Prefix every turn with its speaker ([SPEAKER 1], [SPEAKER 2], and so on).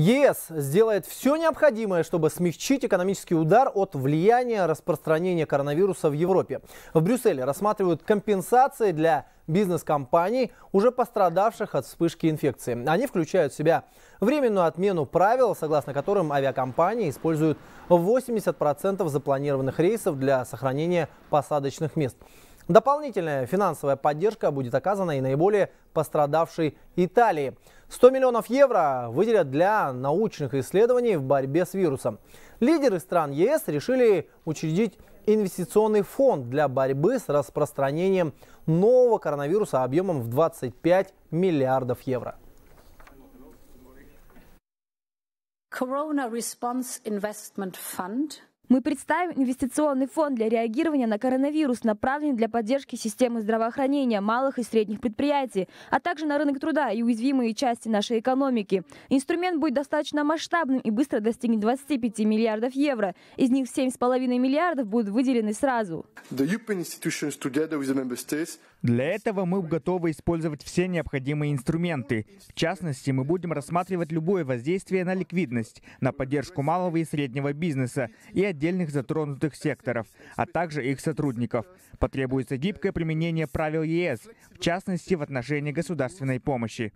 [SPEAKER 1] ЕС сделает все необходимое, чтобы смягчить экономический удар от влияния распространения коронавируса в Европе. В Брюсселе рассматривают компенсации для бизнес-компаний, уже пострадавших от вспышки инфекции. Они включают в себя временную отмену правил, согласно которым авиакомпании используют 80% запланированных рейсов для сохранения посадочных мест. Дополнительная финансовая поддержка будет оказана и наиболее пострадавшей Италии. 100 миллионов евро выделят для научных исследований в борьбе с вирусом. Лидеры стран ЕС решили учредить инвестиционный фонд для борьбы с распространением нового коронавируса объемом в 25 миллиардов евро.
[SPEAKER 2] Corona Response Investment Fund – мы представим инвестиционный
[SPEAKER 3] фонд для реагирования на коронавирус, направленный для поддержки системы здравоохранения малых и средних предприятий, а также на рынок труда и уязвимые части нашей экономики. Инструмент будет достаточно масштабным и быстро достигнет 25 миллиардов евро. Из них 7,5 миллиардов будут выделены сразу.
[SPEAKER 4] Для этого мы готовы использовать все необходимые инструменты. В частности, мы будем рассматривать любое воздействие на ликвидность, на поддержку малого и среднего бизнеса и отдельных затронутых секторов, а также их сотрудников. Потребуется гибкое применение правил ЕС, в частности в отношении государственной помощи.